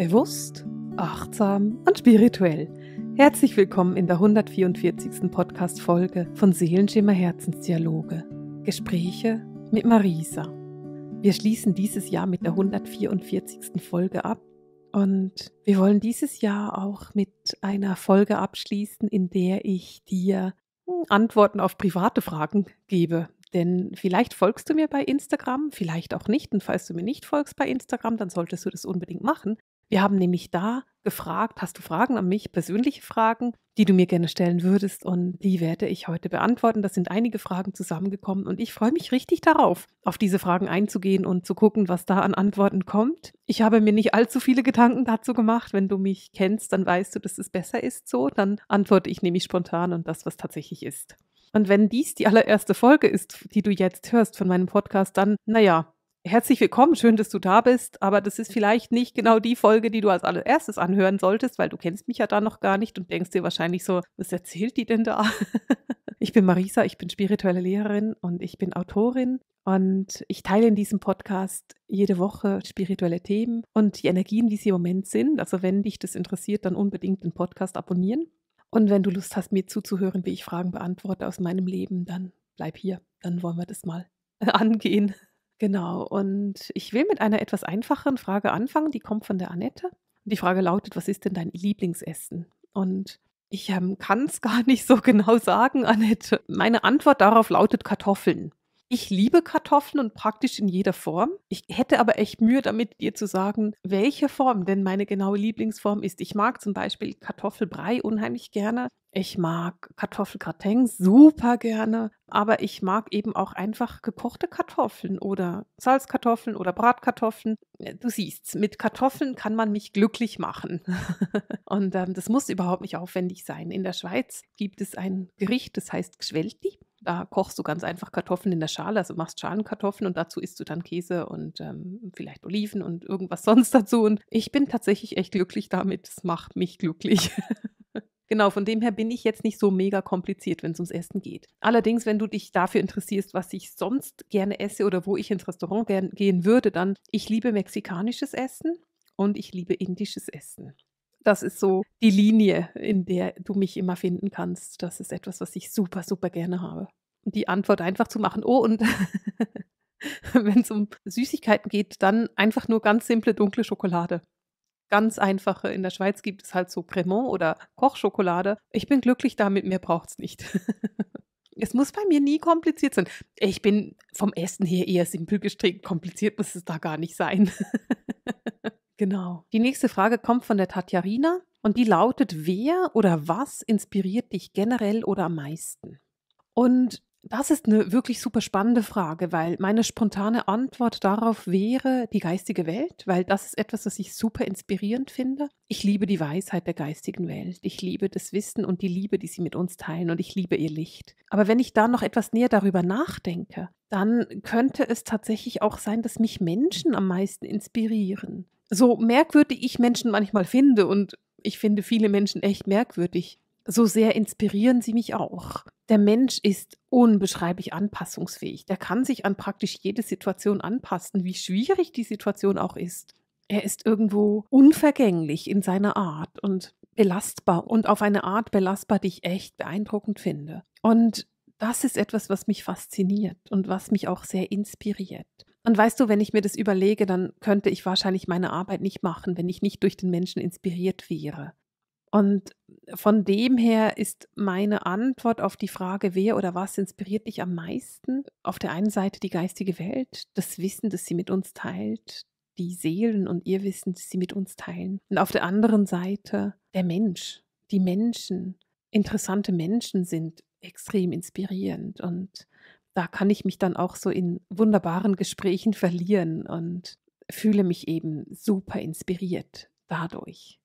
Bewusst, achtsam und spirituell. Herzlich willkommen in der 144. Podcast-Folge von Seelenschimmer Herzensdialoge. Gespräche mit Marisa. Wir schließen dieses Jahr mit der 144. Folge ab und wir wollen dieses Jahr auch mit einer Folge abschließen, in der ich dir hm, Antworten auf private Fragen gebe. Denn vielleicht folgst du mir bei Instagram, vielleicht auch nicht. Und falls du mir nicht folgst bei Instagram, dann solltest du das unbedingt machen, wir haben nämlich da gefragt, hast du Fragen an mich, persönliche Fragen, die du mir gerne stellen würdest und die werde ich heute beantworten. Das sind einige Fragen zusammengekommen und ich freue mich richtig darauf, auf diese Fragen einzugehen und zu gucken, was da an Antworten kommt. Ich habe mir nicht allzu viele Gedanken dazu gemacht. Wenn du mich kennst, dann weißt du, dass es besser ist so. Dann antworte ich nämlich spontan und das, was tatsächlich ist. Und wenn dies die allererste Folge ist, die du jetzt hörst von meinem Podcast, dann, naja, Herzlich willkommen, schön, dass du da bist, aber das ist vielleicht nicht genau die Folge, die du als allererstes anhören solltest, weil du kennst mich ja da noch gar nicht und denkst dir wahrscheinlich so, was erzählt die denn da? ich bin Marisa, ich bin spirituelle Lehrerin und ich bin Autorin und ich teile in diesem Podcast jede Woche spirituelle Themen und die Energien, wie sie im Moment sind. Also wenn dich das interessiert, dann unbedingt den Podcast abonnieren. Und wenn du Lust hast, mir zuzuhören, wie ich Fragen beantworte aus meinem Leben, dann bleib hier. Dann wollen wir das mal angehen. Genau, und ich will mit einer etwas einfacheren Frage anfangen, die kommt von der Annette. die Frage lautet, was ist denn dein Lieblingsessen? Und ich ähm, kann es gar nicht so genau sagen, Annette. Meine Antwort darauf lautet Kartoffeln. Ich liebe Kartoffeln und praktisch in jeder Form. Ich hätte aber echt Mühe damit, dir zu sagen, welche Form denn meine genaue Lieblingsform ist. Ich mag zum Beispiel Kartoffelbrei unheimlich gerne. Ich mag Kartoffelgratin super gerne, aber ich mag eben auch einfach gekochte Kartoffeln oder Salzkartoffeln oder Bratkartoffeln. Äh, du siehst, mit Kartoffeln kann man mich glücklich machen. und ähm, das muss überhaupt nicht aufwendig sein. In der Schweiz gibt es ein Gericht, das heißt Gschwelti. Da kochst du ganz einfach Kartoffeln in der Schale, also machst Schalenkartoffeln und dazu isst du dann Käse und ähm, vielleicht Oliven und irgendwas sonst dazu. Und ich bin tatsächlich echt glücklich damit. Es macht mich glücklich. Genau, von dem her bin ich jetzt nicht so mega kompliziert, wenn es ums Essen geht. Allerdings, wenn du dich dafür interessierst, was ich sonst gerne esse oder wo ich ins Restaurant gehen würde, dann ich liebe mexikanisches Essen und ich liebe indisches Essen das ist so die Linie, in der du mich immer finden kannst. Das ist etwas, was ich super, super gerne habe. Und die Antwort einfach zu machen, oh, und wenn es um Süßigkeiten geht, dann einfach nur ganz simple dunkle Schokolade. Ganz einfache. In der Schweiz gibt es halt so Cremant oder Kochschokolade. Ich bin glücklich damit, mehr braucht es nicht. es muss bei mir nie kompliziert sein. Ich bin vom Essen her eher simpel gestrickt. Kompliziert muss es da gar nicht sein. Genau. Die nächste Frage kommt von der Tatjarina und die lautet, wer oder was inspiriert dich generell oder am meisten? Und das ist eine wirklich super spannende Frage, weil meine spontane Antwort darauf wäre die geistige Welt, weil das ist etwas, was ich super inspirierend finde. Ich liebe die Weisheit der geistigen Welt. Ich liebe das Wissen und die Liebe, die sie mit uns teilen und ich liebe ihr Licht. Aber wenn ich da noch etwas näher darüber nachdenke, dann könnte es tatsächlich auch sein, dass mich Menschen am meisten inspirieren so merkwürdig ich Menschen manchmal finde, und ich finde viele Menschen echt merkwürdig, so sehr inspirieren sie mich auch. Der Mensch ist unbeschreiblich anpassungsfähig. Der kann sich an praktisch jede Situation anpassen, wie schwierig die Situation auch ist. Er ist irgendwo unvergänglich in seiner Art und belastbar und auf eine Art belastbar, die ich echt beeindruckend finde. Und das ist etwas, was mich fasziniert und was mich auch sehr inspiriert. Und weißt du, wenn ich mir das überlege, dann könnte ich wahrscheinlich meine Arbeit nicht machen, wenn ich nicht durch den Menschen inspiriert wäre. Und von dem her ist meine Antwort auf die Frage, wer oder was inspiriert dich am meisten? Auf der einen Seite die geistige Welt, das Wissen, das sie mit uns teilt, die Seelen und ihr Wissen, das sie mit uns teilen. Und auf der anderen Seite der Mensch, die Menschen. Interessante Menschen sind extrem inspirierend und da kann ich mich dann auch so in wunderbaren Gesprächen verlieren und fühle mich eben super inspiriert dadurch.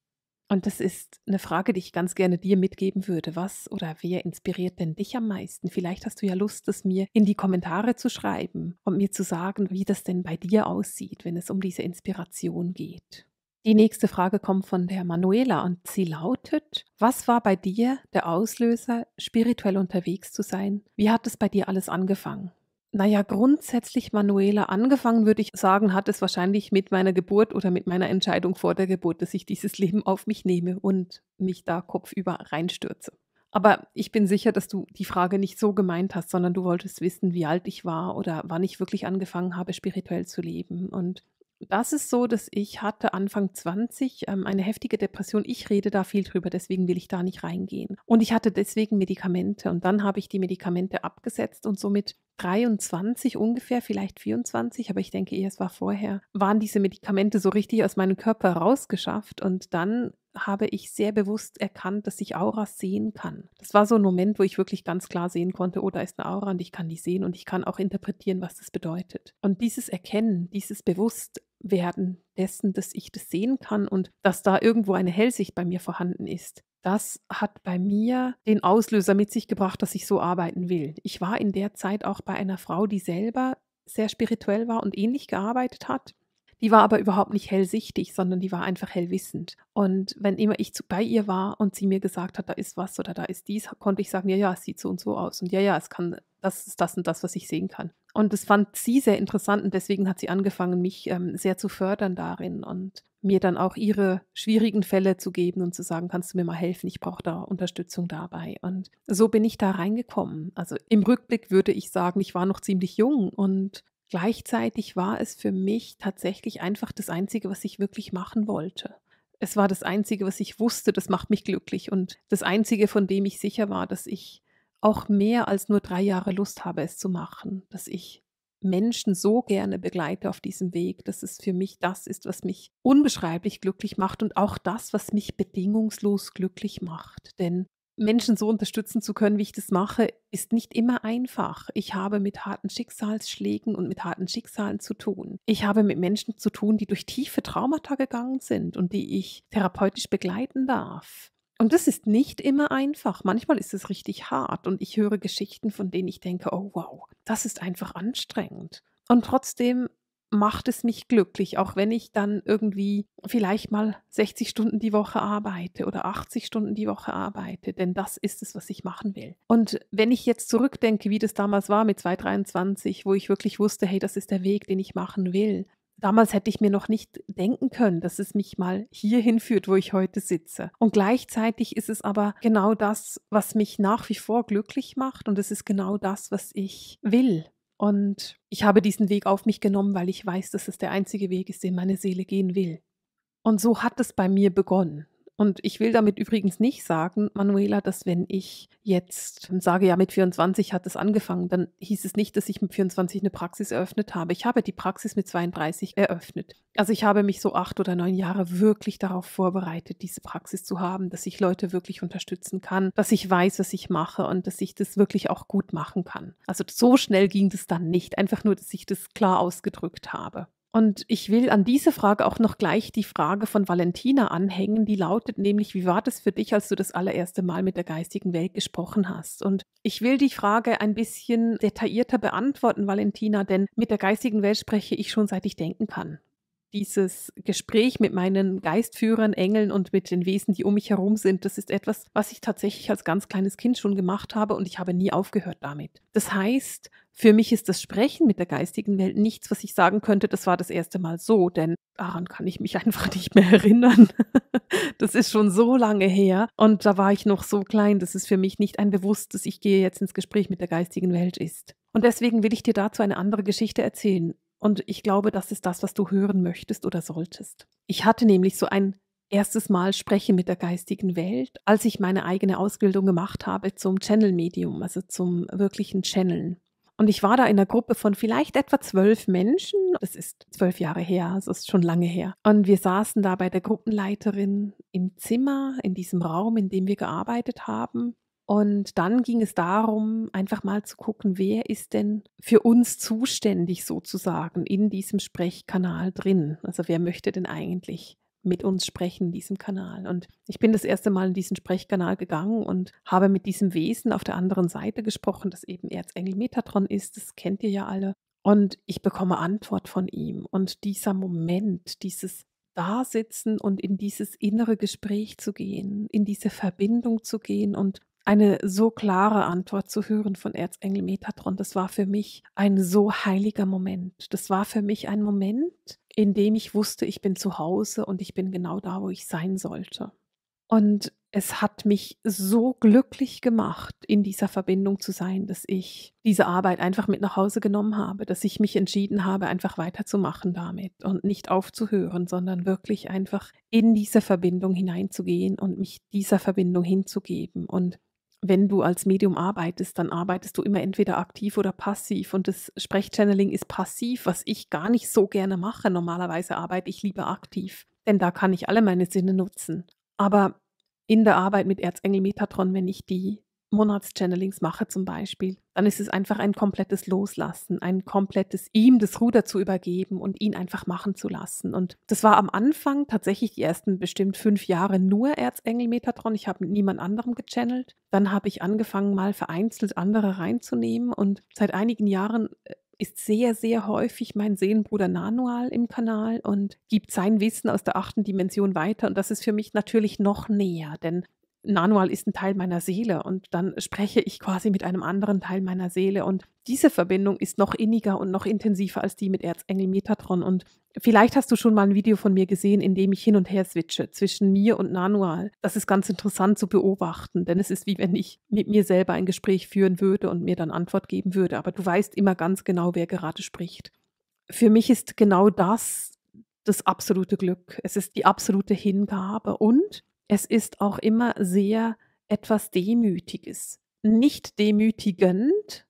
Und das ist eine Frage, die ich ganz gerne dir mitgeben würde. Was oder wer inspiriert denn dich am meisten? Vielleicht hast du ja Lust, es mir in die Kommentare zu schreiben und mir zu sagen, wie das denn bei dir aussieht, wenn es um diese Inspiration geht. Die nächste Frage kommt von der Manuela und sie lautet, was war bei dir der Auslöser, spirituell unterwegs zu sein? Wie hat es bei dir alles angefangen? Naja, grundsätzlich, Manuela, angefangen würde ich sagen, hat es wahrscheinlich mit meiner Geburt oder mit meiner Entscheidung vor der Geburt, dass ich dieses Leben auf mich nehme und mich da kopfüber reinstürze. Aber ich bin sicher, dass du die Frage nicht so gemeint hast, sondern du wolltest wissen, wie alt ich war oder wann ich wirklich angefangen habe, spirituell zu leben. Und das ist so, dass ich hatte Anfang 20 ähm, eine heftige Depression. Ich rede da viel drüber, deswegen will ich da nicht reingehen. Und ich hatte deswegen Medikamente und dann habe ich die Medikamente abgesetzt und somit 23 ungefähr, vielleicht 24, aber ich denke eher, es war vorher, waren diese Medikamente so richtig aus meinem Körper rausgeschafft und dann habe ich sehr bewusst erkannt, dass ich Auras sehen kann. Das war so ein Moment, wo ich wirklich ganz klar sehen konnte, oh, da ist eine Aura und ich kann die sehen und ich kann auch interpretieren, was das bedeutet. Und dieses Erkennen, dieses Bewusstwerden dessen, dass ich das sehen kann und dass da irgendwo eine Hellsicht bei mir vorhanden ist, das hat bei mir den Auslöser mit sich gebracht, dass ich so arbeiten will. Ich war in der Zeit auch bei einer Frau, die selber sehr spirituell war und ähnlich gearbeitet hat. Die war aber überhaupt nicht hellsichtig, sondern die war einfach hellwissend. Und wenn immer ich zu, bei ihr war und sie mir gesagt hat, da ist was oder da ist dies, konnte ich sagen, ja, ja, es sieht so und so aus. Und ja, ja, es kann, das ist das und das, was ich sehen kann. Und das fand sie sehr interessant und deswegen hat sie angefangen, mich ähm, sehr zu fördern darin und mir dann auch ihre schwierigen Fälle zu geben und zu sagen, kannst du mir mal helfen, ich brauche da Unterstützung dabei. Und so bin ich da reingekommen. Also im Rückblick würde ich sagen, ich war noch ziemlich jung und Gleichzeitig war es für mich tatsächlich einfach das Einzige, was ich wirklich machen wollte. Es war das Einzige, was ich wusste, das macht mich glücklich und das Einzige, von dem ich sicher war, dass ich auch mehr als nur drei Jahre Lust habe, es zu machen, dass ich Menschen so gerne begleite auf diesem Weg, dass es für mich das ist, was mich unbeschreiblich glücklich macht und auch das, was mich bedingungslos glücklich macht. Denn Menschen so unterstützen zu können, wie ich das mache, ist nicht immer einfach. Ich habe mit harten Schicksalsschlägen und mit harten Schicksalen zu tun. Ich habe mit Menschen zu tun, die durch tiefe Traumata gegangen sind und die ich therapeutisch begleiten darf. Und das ist nicht immer einfach. Manchmal ist es richtig hart und ich höre Geschichten, von denen ich denke, oh wow, das ist einfach anstrengend. Und trotzdem macht es mich glücklich, auch wenn ich dann irgendwie vielleicht mal 60 Stunden die Woche arbeite oder 80 Stunden die Woche arbeite, denn das ist es, was ich machen will. Und wenn ich jetzt zurückdenke, wie das damals war mit 223, wo ich wirklich wusste, hey, das ist der Weg, den ich machen will. Damals hätte ich mir noch nicht denken können, dass es mich mal hierhin führt, wo ich heute sitze. Und gleichzeitig ist es aber genau das, was mich nach wie vor glücklich macht und es ist genau das, was ich will. Und ich habe diesen Weg auf mich genommen, weil ich weiß, dass es der einzige Weg ist, den meine Seele gehen will. Und so hat es bei mir begonnen. Und ich will damit übrigens nicht sagen, Manuela, dass wenn ich jetzt sage, ja, mit 24 hat es angefangen, dann hieß es nicht, dass ich mit 24 eine Praxis eröffnet habe. Ich habe die Praxis mit 32 eröffnet. Also ich habe mich so acht oder neun Jahre wirklich darauf vorbereitet, diese Praxis zu haben, dass ich Leute wirklich unterstützen kann, dass ich weiß, was ich mache und dass ich das wirklich auch gut machen kann. Also so schnell ging das dann nicht. Einfach nur, dass ich das klar ausgedrückt habe. Und ich will an diese Frage auch noch gleich die Frage von Valentina anhängen, die lautet nämlich, wie war das für dich, als du das allererste Mal mit der geistigen Welt gesprochen hast? Und ich will die Frage ein bisschen detaillierter beantworten, Valentina, denn mit der geistigen Welt spreche ich schon seit ich denken kann dieses Gespräch mit meinen Geistführern, Engeln und mit den Wesen, die um mich herum sind, das ist etwas, was ich tatsächlich als ganz kleines Kind schon gemacht habe und ich habe nie aufgehört damit. Das heißt, für mich ist das Sprechen mit der geistigen Welt nichts, was ich sagen könnte, das war das erste Mal so, denn daran kann ich mich einfach nicht mehr erinnern. das ist schon so lange her und da war ich noch so klein, dass es für mich nicht ein bewusstes, ich gehe jetzt ins Gespräch mit der geistigen Welt ist. Und deswegen will ich dir dazu eine andere Geschichte erzählen. Und ich glaube, das ist das, was du hören möchtest oder solltest. Ich hatte nämlich so ein erstes Mal Sprechen mit der geistigen Welt, als ich meine eigene Ausbildung gemacht habe zum Channel-Medium, also zum wirklichen Channeln. Und ich war da in einer Gruppe von vielleicht etwa zwölf Menschen. Das ist zwölf Jahre her, also ist schon lange her. Und wir saßen da bei der Gruppenleiterin im Zimmer, in diesem Raum, in dem wir gearbeitet haben. Und dann ging es darum, einfach mal zu gucken, wer ist denn für uns zuständig sozusagen in diesem Sprechkanal drin? Also wer möchte denn eigentlich mit uns sprechen in diesem Kanal? Und ich bin das erste Mal in diesen Sprechkanal gegangen und habe mit diesem Wesen auf der anderen Seite gesprochen, das eben Erzengel Metatron ist, das kennt ihr ja alle. Und ich bekomme Antwort von ihm. Und dieser Moment, dieses da und in dieses innere Gespräch zu gehen, in diese Verbindung zu gehen und eine so klare Antwort zu hören von Erzengel Metatron, das war für mich ein so heiliger Moment. Das war für mich ein Moment, in dem ich wusste, ich bin zu Hause und ich bin genau da, wo ich sein sollte. Und es hat mich so glücklich gemacht, in dieser Verbindung zu sein, dass ich diese Arbeit einfach mit nach Hause genommen habe, dass ich mich entschieden habe, einfach weiterzumachen damit und nicht aufzuhören, sondern wirklich einfach in diese Verbindung hineinzugehen und mich dieser Verbindung hinzugeben. Und wenn du als Medium arbeitest, dann arbeitest du immer entweder aktiv oder passiv. Und das Sprechchanneling ist passiv, was ich gar nicht so gerne mache. Normalerweise arbeite ich lieber aktiv, denn da kann ich alle meine Sinne nutzen. Aber in der Arbeit mit Erzengel Metatron, wenn ich die Monatschannelings mache zum Beispiel, dann ist es einfach ein komplettes Loslassen, ein komplettes ihm das Ruder zu übergeben und ihn einfach machen zu lassen. Und das war am Anfang tatsächlich die ersten bestimmt fünf Jahre nur Erzengel Metatron. Ich habe mit niemand anderem gechannelt. Dann habe ich angefangen, mal vereinzelt andere reinzunehmen und seit einigen Jahren äh, ist sehr, sehr häufig mein Seelenbruder Nanual im Kanal und gibt sein Wissen aus der achten Dimension weiter. Und das ist für mich natürlich noch näher, denn Nanual ist ein Teil meiner Seele und dann spreche ich quasi mit einem anderen Teil meiner Seele und diese Verbindung ist noch inniger und noch intensiver als die mit Erzengel Metatron und vielleicht hast du schon mal ein Video von mir gesehen, in dem ich hin und her switche zwischen mir und Nanual. Das ist ganz interessant zu beobachten, denn es ist wie wenn ich mit mir selber ein Gespräch führen würde und mir dann Antwort geben würde, aber du weißt immer ganz genau, wer gerade spricht. Für mich ist genau das das absolute Glück. Es ist die absolute Hingabe und es ist auch immer sehr etwas Demütiges. Nicht demütigend,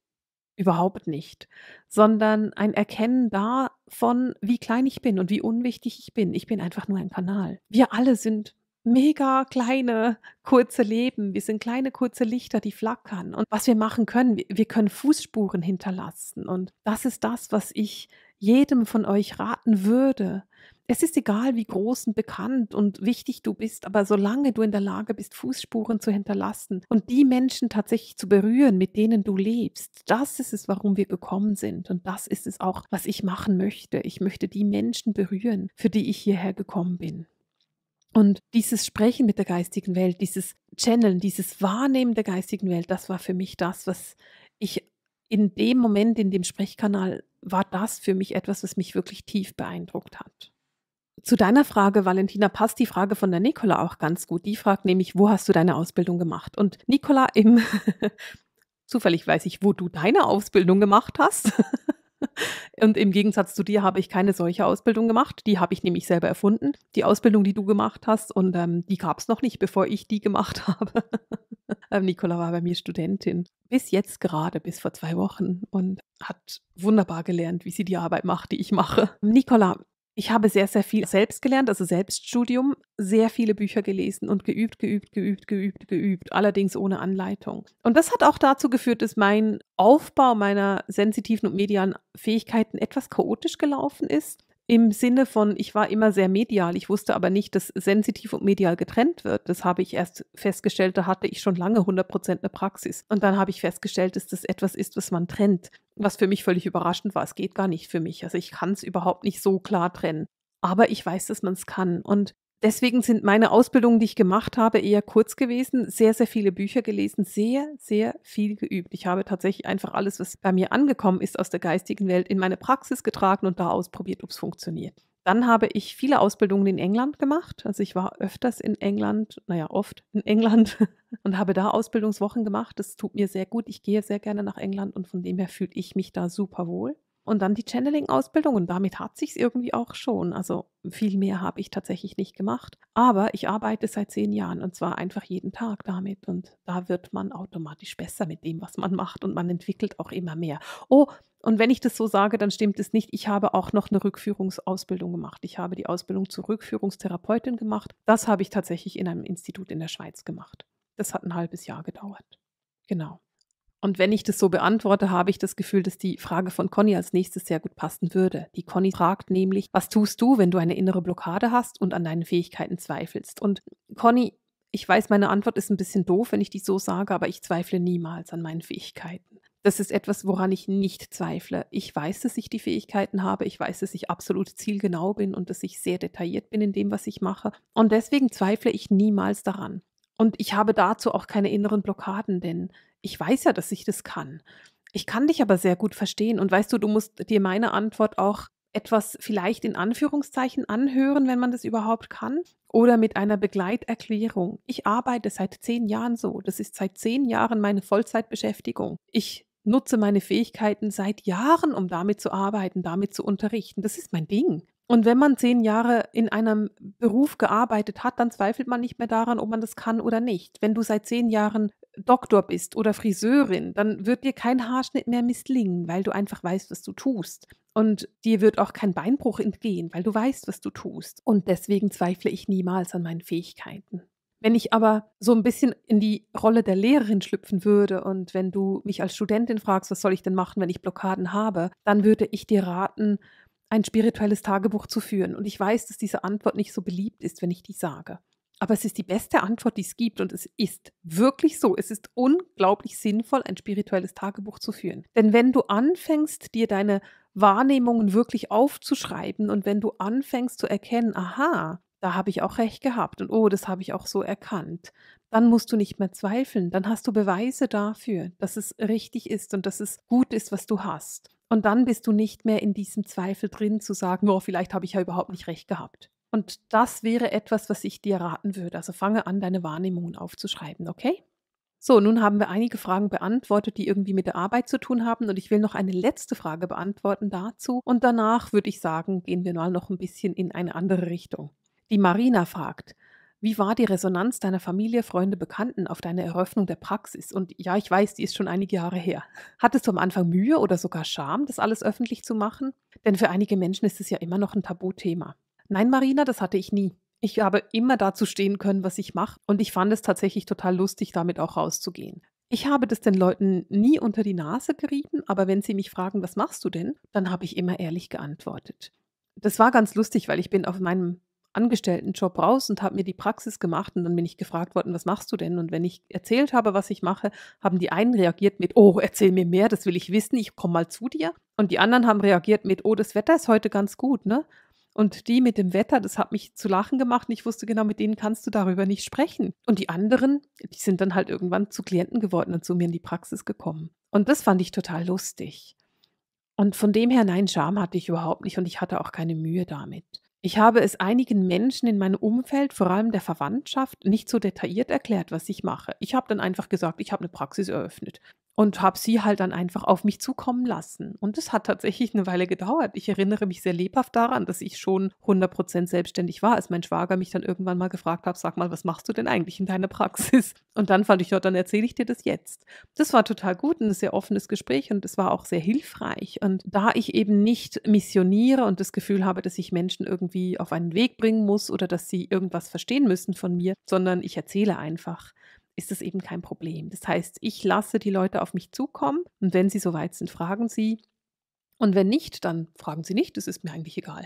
überhaupt nicht, sondern ein Erkennen davon, wie klein ich bin und wie unwichtig ich bin. Ich bin einfach nur ein Kanal. Wir alle sind mega kleine, kurze Leben. Wir sind kleine, kurze Lichter, die flackern. Und was wir machen können, wir können Fußspuren hinterlassen. Und das ist das, was ich jedem von euch raten würde, es ist egal, wie groß und bekannt und wichtig du bist, aber solange du in der Lage bist, Fußspuren zu hinterlassen und die Menschen tatsächlich zu berühren, mit denen du lebst, das ist es, warum wir gekommen sind. Und das ist es auch, was ich machen möchte. Ich möchte die Menschen berühren, für die ich hierher gekommen bin. Und dieses Sprechen mit der geistigen Welt, dieses Channeln, dieses Wahrnehmen der geistigen Welt, das war für mich das, was ich in dem Moment in dem Sprechkanal war das für mich etwas, was mich wirklich tief beeindruckt hat. Zu deiner Frage, Valentina, passt die Frage von der Nicola auch ganz gut. Die fragt nämlich, wo hast du deine Ausbildung gemacht? Und Nicola, im zufällig weiß ich, wo du deine Ausbildung gemacht hast. Und im Gegensatz zu dir habe ich keine solche Ausbildung gemacht. Die habe ich nämlich selber erfunden. Die Ausbildung, die du gemacht hast, und ähm, die gab es noch nicht, bevor ich die gemacht habe. ähm, Nicola war bei mir Studentin. Bis jetzt gerade, bis vor zwei Wochen. Und hat wunderbar gelernt, wie sie die Arbeit macht, die ich mache. Nicola, ich habe sehr, sehr viel selbst gelernt, also Selbststudium, sehr viele Bücher gelesen und geübt, geübt, geübt, geübt, geübt, allerdings ohne Anleitung. Und das hat auch dazu geführt, dass mein Aufbau meiner sensitiven und medialen Fähigkeiten etwas chaotisch gelaufen ist. Im Sinne von, ich war immer sehr medial. Ich wusste aber nicht, dass sensitiv und medial getrennt wird. Das habe ich erst festgestellt. Da hatte ich schon lange 100 Prozent eine Praxis. Und dann habe ich festgestellt, dass das etwas ist, was man trennt. Was für mich völlig überraschend war. Es geht gar nicht für mich. Also ich kann es überhaupt nicht so klar trennen. Aber ich weiß, dass man es kann. Und deswegen sind meine Ausbildungen, die ich gemacht habe, eher kurz gewesen. Sehr, sehr viele Bücher gelesen, sehr, sehr viel geübt. Ich habe tatsächlich einfach alles, was bei mir angekommen ist aus der geistigen Welt, in meine Praxis getragen und da ausprobiert, ob es funktioniert. Dann habe ich viele Ausbildungen in England gemacht. Also ich war öfters in England, naja, oft in England und habe da Ausbildungswochen gemacht. Das tut mir sehr gut. Ich gehe sehr gerne nach England und von dem her fühle ich mich da super wohl und dann die Channeling-Ausbildung und damit hat sich es irgendwie auch schon. Also viel mehr habe ich tatsächlich nicht gemacht. Aber ich arbeite seit zehn Jahren und zwar einfach jeden Tag damit und da wird man automatisch besser mit dem, was man macht und man entwickelt auch immer mehr. Oh, und wenn ich das so sage, dann stimmt es nicht. Ich habe auch noch eine Rückführungsausbildung gemacht. Ich habe die Ausbildung zur Rückführungstherapeutin gemacht. Das habe ich tatsächlich in einem Institut in der Schweiz gemacht. Das hat ein halbes Jahr gedauert. Genau. Und wenn ich das so beantworte, habe ich das Gefühl, dass die Frage von Conny als nächstes sehr gut passen würde. Die Conny fragt nämlich, was tust du, wenn du eine innere Blockade hast und an deinen Fähigkeiten zweifelst? Und Conny, ich weiß, meine Antwort ist ein bisschen doof, wenn ich die so sage, aber ich zweifle niemals an meinen Fähigkeiten. Das ist etwas, woran ich nicht zweifle. Ich weiß, dass ich die Fähigkeiten habe. Ich weiß, dass ich absolut zielgenau bin und dass ich sehr detailliert bin in dem, was ich mache. Und deswegen zweifle ich niemals daran. Und ich habe dazu auch keine inneren Blockaden, denn ich weiß ja, dass ich das kann. Ich kann dich aber sehr gut verstehen. Und weißt du, du musst dir meine Antwort auch etwas vielleicht in Anführungszeichen anhören, wenn man das überhaupt kann, oder mit einer Begleiterklärung. Ich arbeite seit zehn Jahren so. Das ist seit zehn Jahren meine Vollzeitbeschäftigung. Ich nutze meine Fähigkeiten seit Jahren, um damit zu arbeiten, damit zu unterrichten. Das ist mein Ding. Und wenn man zehn Jahre in einem Beruf gearbeitet hat, dann zweifelt man nicht mehr daran, ob man das kann oder nicht. Wenn du seit zehn Jahren Doktor bist oder Friseurin, dann wird dir kein Haarschnitt mehr misslingen, weil du einfach weißt, was du tust. Und dir wird auch kein Beinbruch entgehen, weil du weißt, was du tust. Und deswegen zweifle ich niemals an meinen Fähigkeiten. Wenn ich aber so ein bisschen in die Rolle der Lehrerin schlüpfen würde und wenn du mich als Studentin fragst, was soll ich denn machen, wenn ich Blockaden habe, dann würde ich dir raten, ein spirituelles Tagebuch zu führen. Und ich weiß, dass diese Antwort nicht so beliebt ist, wenn ich die sage. Aber es ist die beste Antwort, die es gibt und es ist wirklich so. Es ist unglaublich sinnvoll, ein spirituelles Tagebuch zu führen. Denn wenn du anfängst, dir deine Wahrnehmungen wirklich aufzuschreiben und wenn du anfängst zu erkennen, aha, da habe ich auch recht gehabt und oh, das habe ich auch so erkannt, dann musst du nicht mehr zweifeln, dann hast du Beweise dafür, dass es richtig ist und dass es gut ist, was du hast. Und dann bist du nicht mehr in diesem Zweifel drin zu sagen, oh, vielleicht habe ich ja überhaupt nicht recht gehabt. Und das wäre etwas, was ich dir raten würde. Also fange an, deine Wahrnehmungen aufzuschreiben, okay? So, nun haben wir einige Fragen beantwortet, die irgendwie mit der Arbeit zu tun haben. Und ich will noch eine letzte Frage beantworten dazu. Und danach würde ich sagen, gehen wir mal noch ein bisschen in eine andere Richtung. Die Marina fragt, wie war die Resonanz deiner Familie, Freunde, Bekannten auf deine Eröffnung der Praxis? Und ja, ich weiß, die ist schon einige Jahre her. Hattest du am Anfang Mühe oder sogar Scham, das alles öffentlich zu machen? Denn für einige Menschen ist es ja immer noch ein Tabuthema. Nein, Marina, das hatte ich nie. Ich habe immer dazu stehen können, was ich mache. Und ich fand es tatsächlich total lustig, damit auch rauszugehen. Ich habe das den Leuten nie unter die Nase gerieben, aber wenn sie mich fragen, was machst du denn, dann habe ich immer ehrlich geantwortet. Das war ganz lustig, weil ich bin auf meinem Angestelltenjob raus und habe mir die Praxis gemacht und dann bin ich gefragt worden, was machst du denn? Und wenn ich erzählt habe, was ich mache, haben die einen reagiert mit, oh, erzähl mir mehr, das will ich wissen, ich komme mal zu dir. Und die anderen haben reagiert mit, oh, das Wetter ist heute ganz gut, ne? Und die mit dem Wetter, das hat mich zu lachen gemacht. Und ich wusste genau, mit denen kannst du darüber nicht sprechen. Und die anderen, die sind dann halt irgendwann zu Klienten geworden und zu mir in die Praxis gekommen. Und das fand ich total lustig. Und von dem her, nein, Scham hatte ich überhaupt nicht und ich hatte auch keine Mühe damit. Ich habe es einigen Menschen in meinem Umfeld, vor allem der Verwandtschaft, nicht so detailliert erklärt, was ich mache. Ich habe dann einfach gesagt, ich habe eine Praxis eröffnet und habe sie halt dann einfach auf mich zukommen lassen. Und es hat tatsächlich eine Weile gedauert. Ich erinnere mich sehr lebhaft daran, dass ich schon 100% selbstständig war, als mein Schwager mich dann irgendwann mal gefragt hat, sag mal, was machst du denn eigentlich in deiner Praxis? Und dann fand ich, ja, dann erzähle ich dir das jetzt. Das war total gut ein sehr offenes Gespräch und es war auch sehr hilfreich. Und da ich eben nicht missioniere und das Gefühl habe, dass ich Menschen irgendwie auf einen Weg bringen muss oder dass sie irgendwas verstehen müssen von mir, sondern ich erzähle einfach ist das eben kein Problem. Das heißt, ich lasse die Leute auf mich zukommen und wenn sie soweit sind, fragen sie. Und wenn nicht, dann fragen sie nicht, das ist mir eigentlich egal.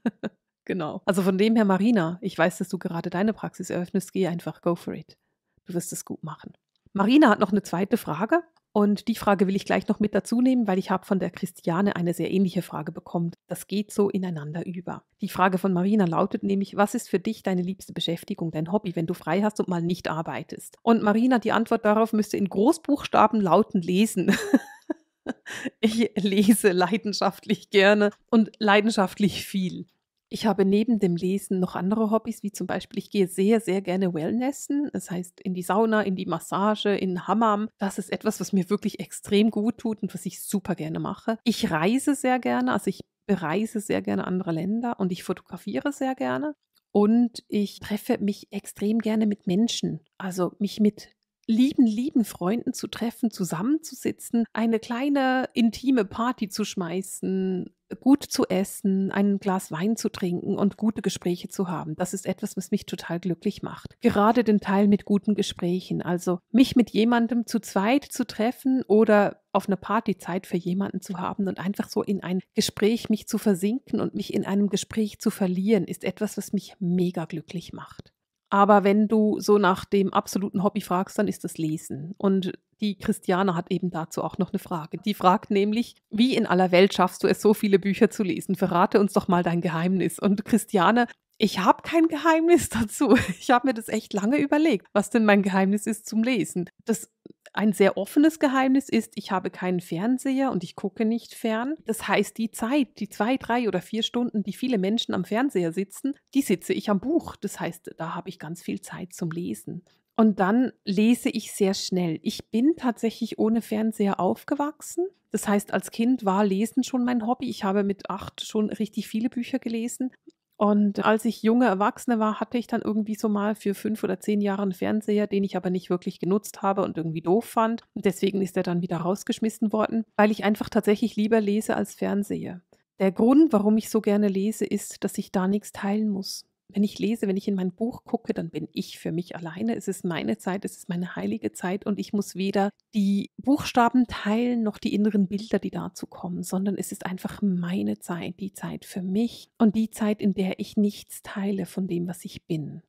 genau. Also von dem her, Marina, ich weiß, dass du gerade deine Praxis eröffnest, geh einfach, go for it. Du wirst es gut machen. Marina hat noch eine zweite Frage und die Frage will ich gleich noch mit dazu nehmen, weil ich habe von der Christiane eine sehr ähnliche Frage bekommen. Das geht so ineinander über. Die Frage von Marina lautet nämlich, was ist für dich deine liebste Beschäftigung, dein Hobby, wenn du frei hast und mal nicht arbeitest? Und Marina, die Antwort darauf müsste in Großbuchstaben lauten lesen. ich lese leidenschaftlich gerne und leidenschaftlich viel. Ich habe neben dem Lesen noch andere Hobbys, wie zum Beispiel, ich gehe sehr, sehr gerne Wellnessen. Das heißt, in die Sauna, in die Massage, in Hammam. Das ist etwas, was mir wirklich extrem gut tut und was ich super gerne mache. Ich reise sehr gerne, also ich bereise sehr gerne andere Länder und ich fotografiere sehr gerne. Und ich treffe mich extrem gerne mit Menschen, also mich mit lieben, lieben Freunden zu treffen, zusammenzusitzen, eine kleine intime Party zu schmeißen, gut zu essen, ein Glas Wein zu trinken und gute Gespräche zu haben. Das ist etwas, was mich total glücklich macht. Gerade den Teil mit guten Gesprächen, also mich mit jemandem zu zweit zu treffen oder auf einer Party Zeit für jemanden zu haben und einfach so in ein Gespräch mich zu versinken und mich in einem Gespräch zu verlieren, ist etwas, was mich mega glücklich macht. Aber wenn du so nach dem absoluten Hobby fragst, dann ist das Lesen. Und die Christiane hat eben dazu auch noch eine Frage. Die fragt nämlich, wie in aller Welt schaffst du es, so viele Bücher zu lesen? Verrate uns doch mal dein Geheimnis. Und Christiane, ich habe kein Geheimnis dazu. Ich habe mir das echt lange überlegt, was denn mein Geheimnis ist zum Lesen. Das ein sehr offenes Geheimnis ist, ich habe keinen Fernseher und ich gucke nicht fern. Das heißt, die Zeit, die zwei, drei oder vier Stunden, die viele Menschen am Fernseher sitzen, die sitze ich am Buch. Das heißt, da habe ich ganz viel Zeit zum Lesen. Und dann lese ich sehr schnell. Ich bin tatsächlich ohne Fernseher aufgewachsen. Das heißt, als Kind war Lesen schon mein Hobby. Ich habe mit acht schon richtig viele Bücher gelesen. Und als ich junge Erwachsene war, hatte ich dann irgendwie so mal für fünf oder zehn Jahre einen Fernseher, den ich aber nicht wirklich genutzt habe und irgendwie doof fand. Und deswegen ist er dann wieder rausgeschmissen worden, weil ich einfach tatsächlich lieber lese als Fernsehe. Der Grund, warum ich so gerne lese, ist, dass ich da nichts teilen muss wenn ich lese, wenn ich in mein Buch gucke, dann bin ich für mich alleine. Es ist meine Zeit, es ist meine heilige Zeit und ich muss weder die Buchstaben teilen noch die inneren Bilder, die dazu kommen, sondern es ist einfach meine Zeit, die Zeit für mich und die Zeit, in der ich nichts teile von dem, was ich bin.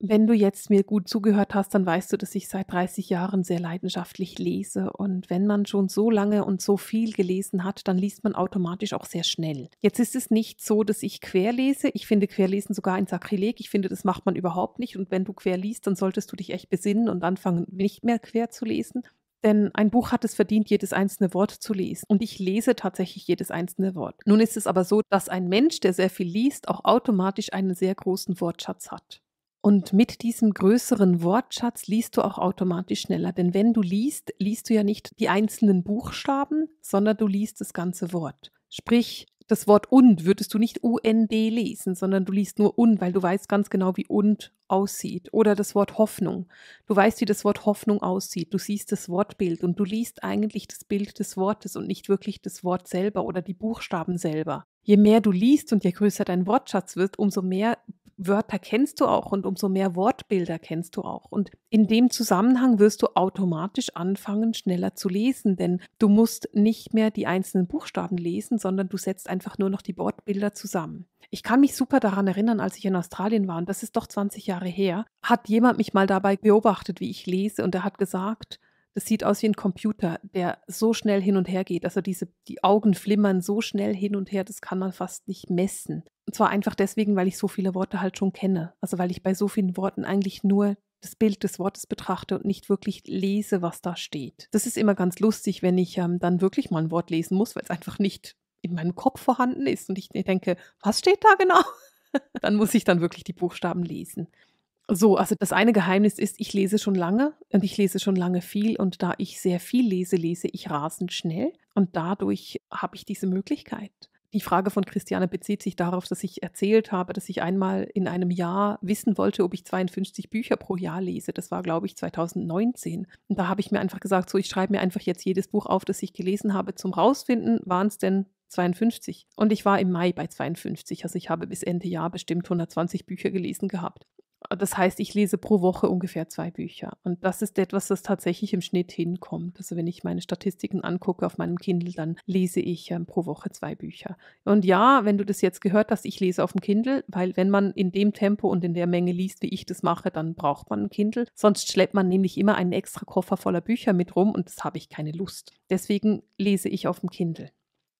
Wenn du jetzt mir gut zugehört hast, dann weißt du, dass ich seit 30 Jahren sehr leidenschaftlich lese. Und wenn man schon so lange und so viel gelesen hat, dann liest man automatisch auch sehr schnell. Jetzt ist es nicht so, dass ich querlese. Ich finde Querlesen sogar ein Sakrileg. Ich finde, das macht man überhaupt nicht. Und wenn du quer liest, dann solltest du dich echt besinnen und anfangen, nicht mehr quer zu lesen. Denn ein Buch hat es verdient, jedes einzelne Wort zu lesen. Und ich lese tatsächlich jedes einzelne Wort. Nun ist es aber so, dass ein Mensch, der sehr viel liest, auch automatisch einen sehr großen Wortschatz hat. Und mit diesem größeren Wortschatz liest du auch automatisch schneller. Denn wenn du liest, liest du ja nicht die einzelnen Buchstaben, sondern du liest das ganze Wort. Sprich, das Wort und würdest du nicht UND lesen, sondern du liest nur und, weil du weißt ganz genau, wie und aussieht. Oder das Wort Hoffnung. Du weißt, wie das Wort Hoffnung aussieht. Du siehst das Wortbild und du liest eigentlich das Bild des Wortes und nicht wirklich das Wort selber oder die Buchstaben selber. Je mehr du liest und je größer dein Wortschatz wird, umso mehr Wörter kennst du auch und umso mehr Wortbilder kennst du auch. Und in dem Zusammenhang wirst du automatisch anfangen, schneller zu lesen, denn du musst nicht mehr die einzelnen Buchstaben lesen, sondern du setzt einfach nur noch die Wortbilder zusammen. Ich kann mich super daran erinnern, als ich in Australien war, und das ist doch 20 Jahre her, hat jemand mich mal dabei beobachtet, wie ich lese, und er hat gesagt, das sieht aus wie ein Computer, der so schnell hin und her geht. Also diese, die Augen flimmern so schnell hin und her, das kann man fast nicht messen. Und zwar einfach deswegen, weil ich so viele Worte halt schon kenne. Also weil ich bei so vielen Worten eigentlich nur das Bild des Wortes betrachte und nicht wirklich lese, was da steht. Das ist immer ganz lustig, wenn ich ähm, dann wirklich mal ein Wort lesen muss, weil es einfach nicht in meinem Kopf vorhanden ist und ich denke, was steht da genau? dann muss ich dann wirklich die Buchstaben lesen. So, also das eine Geheimnis ist, ich lese schon lange und ich lese schon lange viel und da ich sehr viel lese, lese ich rasend schnell und dadurch habe ich diese Möglichkeit. Die Frage von Christiane bezieht sich darauf, dass ich erzählt habe, dass ich einmal in einem Jahr wissen wollte, ob ich 52 Bücher pro Jahr lese. Das war, glaube ich, 2019. Und da habe ich mir einfach gesagt, so, ich schreibe mir einfach jetzt jedes Buch auf, das ich gelesen habe, zum Rausfinden, waren es denn 52. Und ich war im Mai bei 52. Also ich habe bis Ende Jahr bestimmt 120 Bücher gelesen gehabt. Das heißt, ich lese pro Woche ungefähr zwei Bücher. Und das ist etwas, das tatsächlich im Schnitt hinkommt. Also wenn ich meine Statistiken angucke auf meinem Kindle, dann lese ich ähm, pro Woche zwei Bücher. Und ja, wenn du das jetzt gehört hast, ich lese auf dem Kindle, weil wenn man in dem Tempo und in der Menge liest, wie ich das mache, dann braucht man ein Kindle. Sonst schleppt man nämlich immer einen extra Koffer voller Bücher mit rum und das habe ich keine Lust. Deswegen lese ich auf dem Kindle.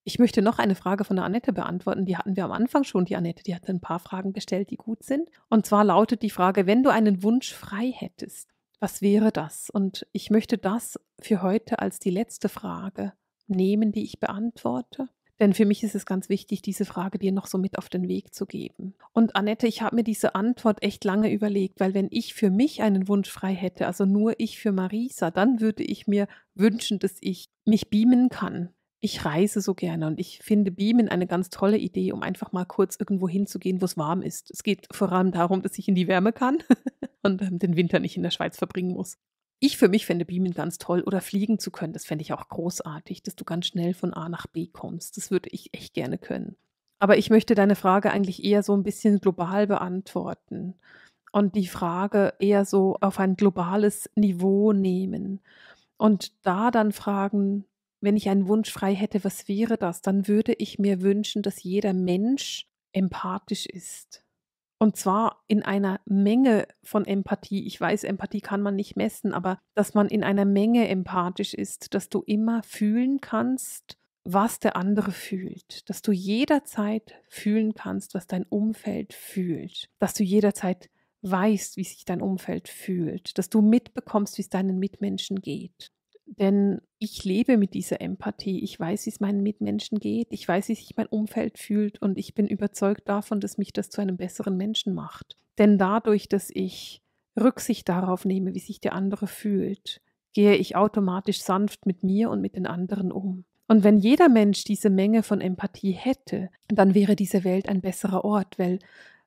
Ich möchte noch eine Frage von der Annette beantworten. Die hatten wir am Anfang schon, die Annette. Die hat ein paar Fragen gestellt, die gut sind. Und zwar lautet die Frage, wenn du einen Wunsch frei hättest, was wäre das? Und ich möchte das für heute als die letzte Frage nehmen, die ich beantworte. Denn für mich ist es ganz wichtig, diese Frage dir noch so mit auf den Weg zu geben. Und Annette, ich habe mir diese Antwort echt lange überlegt, weil wenn ich für mich einen Wunsch frei hätte, also nur ich für Marisa, dann würde ich mir wünschen, dass ich mich beamen kann, ich reise so gerne und ich finde Beamen eine ganz tolle Idee, um einfach mal kurz irgendwo hinzugehen, wo es warm ist. Es geht vor allem darum, dass ich in die Wärme kann und ähm, den Winter nicht in der Schweiz verbringen muss. Ich für mich fände Beamen ganz toll oder fliegen zu können. Das fände ich auch großartig, dass du ganz schnell von A nach B kommst. Das würde ich echt gerne können. Aber ich möchte deine Frage eigentlich eher so ein bisschen global beantworten und die Frage eher so auf ein globales Niveau nehmen und da dann fragen, wenn ich einen Wunsch frei hätte, was wäre das? Dann würde ich mir wünschen, dass jeder Mensch empathisch ist. Und zwar in einer Menge von Empathie. Ich weiß, Empathie kann man nicht messen, aber dass man in einer Menge empathisch ist, dass du immer fühlen kannst, was der andere fühlt, dass du jederzeit fühlen kannst, was dein Umfeld fühlt, dass du jederzeit weißt, wie sich dein Umfeld fühlt, dass du mitbekommst, wie es deinen Mitmenschen geht denn ich lebe mit dieser Empathie. Ich weiß, wie es meinen Mitmenschen geht. Ich weiß, wie sich mein Umfeld fühlt. Und ich bin überzeugt davon, dass mich das zu einem besseren Menschen macht. Denn dadurch, dass ich Rücksicht darauf nehme, wie sich der andere fühlt, gehe ich automatisch sanft mit mir und mit den anderen um. Und wenn jeder Mensch diese Menge von Empathie hätte, dann wäre diese Welt ein besserer Ort, weil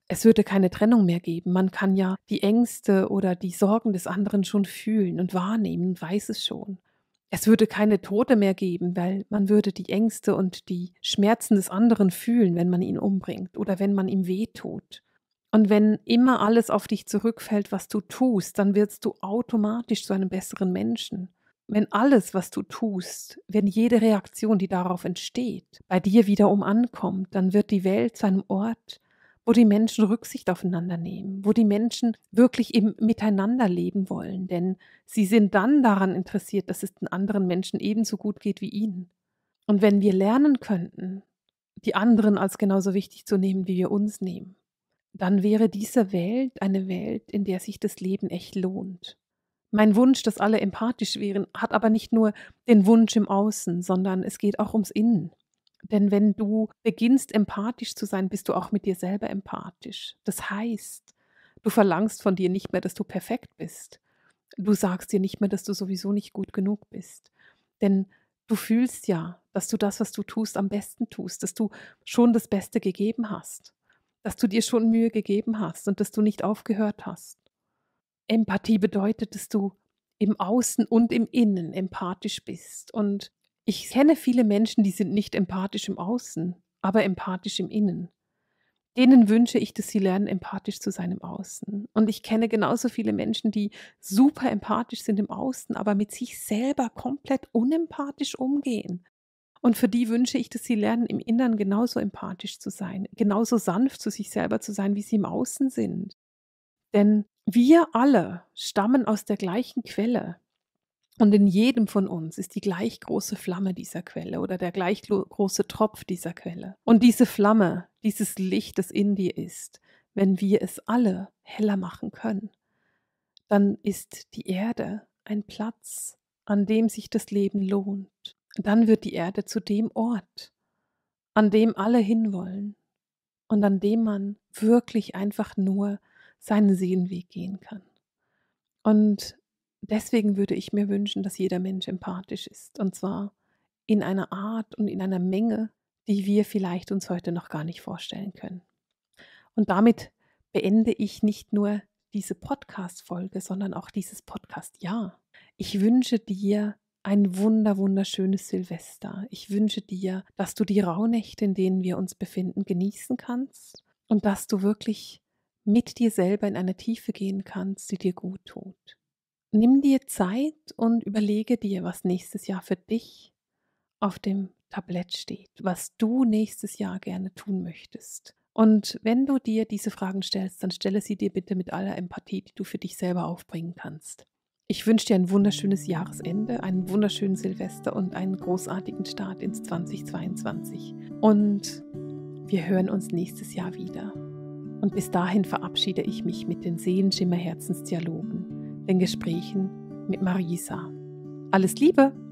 es würde keine Trennung mehr geben. Man kann ja die Ängste oder die Sorgen des anderen schon fühlen und wahrnehmen, weiß es schon es würde keine Tote mehr geben, weil man würde die Ängste und die Schmerzen des anderen fühlen, wenn man ihn umbringt oder wenn man ihm wehtut. Und wenn immer alles auf dich zurückfällt, was du tust, dann wirst du automatisch zu einem besseren Menschen. Wenn alles, was du tust, wenn jede Reaktion, die darauf entsteht, bei dir wiederum ankommt, dann wird die Welt zu einem Ort, wo die Menschen Rücksicht aufeinander nehmen, wo die Menschen wirklich eben miteinander leben wollen, denn sie sind dann daran interessiert, dass es den anderen Menschen ebenso gut geht wie ihnen. Und wenn wir lernen könnten, die anderen als genauso wichtig zu nehmen, wie wir uns nehmen, dann wäre diese Welt eine Welt, in der sich das Leben echt lohnt. Mein Wunsch, dass alle empathisch wären, hat aber nicht nur den Wunsch im Außen, sondern es geht auch ums Innen. Denn wenn du beginnst, empathisch zu sein, bist du auch mit dir selber empathisch. Das heißt, du verlangst von dir nicht mehr, dass du perfekt bist. Du sagst dir nicht mehr, dass du sowieso nicht gut genug bist. Denn du fühlst ja, dass du das, was du tust, am besten tust, dass du schon das Beste gegeben hast, dass du dir schon Mühe gegeben hast und dass du nicht aufgehört hast. Empathie bedeutet, dass du im Außen und im Innen empathisch bist und ich kenne viele Menschen, die sind nicht empathisch im Außen, aber empathisch im Innen. Denen wünsche ich, dass sie lernen, empathisch zu sein im Außen. Und ich kenne genauso viele Menschen, die super empathisch sind im Außen, aber mit sich selber komplett unempathisch umgehen. Und für die wünsche ich, dass sie lernen, im Inneren genauso empathisch zu sein, genauso sanft zu sich selber zu sein, wie sie im Außen sind. Denn wir alle stammen aus der gleichen Quelle. Und in jedem von uns ist die gleich große Flamme dieser Quelle oder der gleich große Tropf dieser Quelle. Und diese Flamme, dieses Licht, das in dir ist, wenn wir es alle heller machen können, dann ist die Erde ein Platz, an dem sich das Leben lohnt. Dann wird die Erde zu dem Ort, an dem alle hinwollen und an dem man wirklich einfach nur seinen Seelenweg gehen kann. Und deswegen würde ich mir wünschen, dass jeder Mensch empathisch ist. Und zwar in einer Art und in einer Menge, die wir vielleicht uns heute noch gar nicht vorstellen können. Und damit beende ich nicht nur diese Podcast-Folge, sondern auch dieses Podcast-Jahr. Ich wünsche dir ein wunder, wunderschönes Silvester. Ich wünsche dir, dass du die Rauhnächte, in denen wir uns befinden, genießen kannst und dass du wirklich mit dir selber in eine Tiefe gehen kannst, die dir gut tut nimm dir Zeit und überlege dir, was nächstes Jahr für dich auf dem Tablett steht, was du nächstes Jahr gerne tun möchtest. Und wenn du dir diese Fragen stellst, dann stelle sie dir bitte mit aller Empathie, die du für dich selber aufbringen kannst. Ich wünsche dir ein wunderschönes Jahresende, einen wunderschönen Silvester und einen großartigen Start ins 2022. Und wir hören uns nächstes Jahr wieder. Und bis dahin verabschiede ich mich mit den Seelenschimmer-Herzensdialogen den Gesprächen mit Marisa. Alles Liebe!